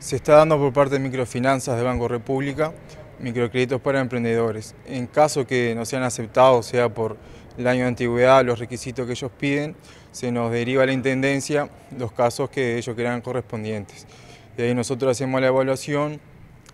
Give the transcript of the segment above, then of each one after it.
Se está dando por parte de microfinanzas de Banco República microcréditos para emprendedores. En caso que no sean aceptados, sea por el año de antigüedad, los requisitos que ellos piden, se nos deriva a la Intendencia los casos que ellos crean correspondientes. Y ahí nosotros hacemos la evaluación,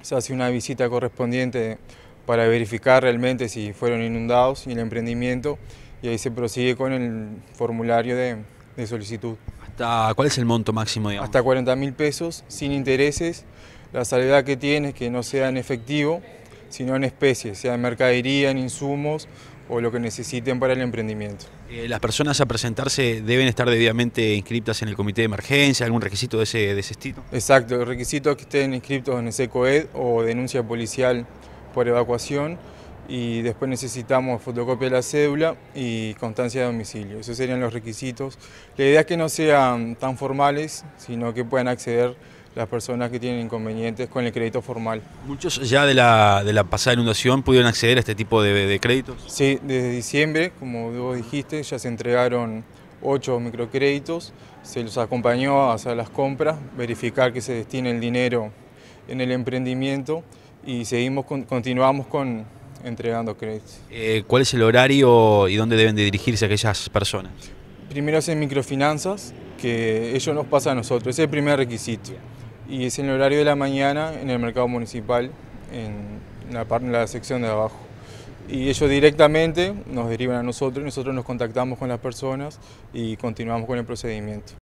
se hace una visita correspondiente para verificar realmente si fueron inundados y el emprendimiento, y ahí se prosigue con el formulario de solicitud cuál es el monto máximo? Hasta 40 mil pesos, sin intereses. La salvedad que tiene es que no sea en efectivo, sino en especies, sea en mercadería, en insumos o lo que necesiten para el emprendimiento. Eh, ¿Las personas a presentarse deben estar debidamente inscriptas en el comité de emergencia, algún requisito de ese, estilo? Exacto, el requisito es que estén inscritos en ese coed o denuncia policial por evacuación y después necesitamos fotocopia de la cédula y constancia de domicilio. Esos serían los requisitos. La idea es que no sean tan formales, sino que puedan acceder las personas que tienen inconvenientes con el crédito formal. ¿Muchos ya de la, pasada inundación pudieron acceder a este tipo de, créditos? Sí, desde diciembre, como vos dijiste, ya se entregaron ocho microcréditos, se los acompañó a hacer las compras, verificar que se destine el dinero en el emprendimiento y seguimos, continuamos con, entregando créditos. Eh, ¿Cuál es el horario y dónde deben de dirigirse aquellas personas? Primero hacen microfinanzas, que ellos nos pasan a nosotros, ese es el primer requisito. Y es en el horario de la mañana en el mercado municipal, en la, en la sección de abajo. Y ellos directamente nos derivan a nosotros, nosotros nos contactamos con las personas y continuamos con el procedimiento.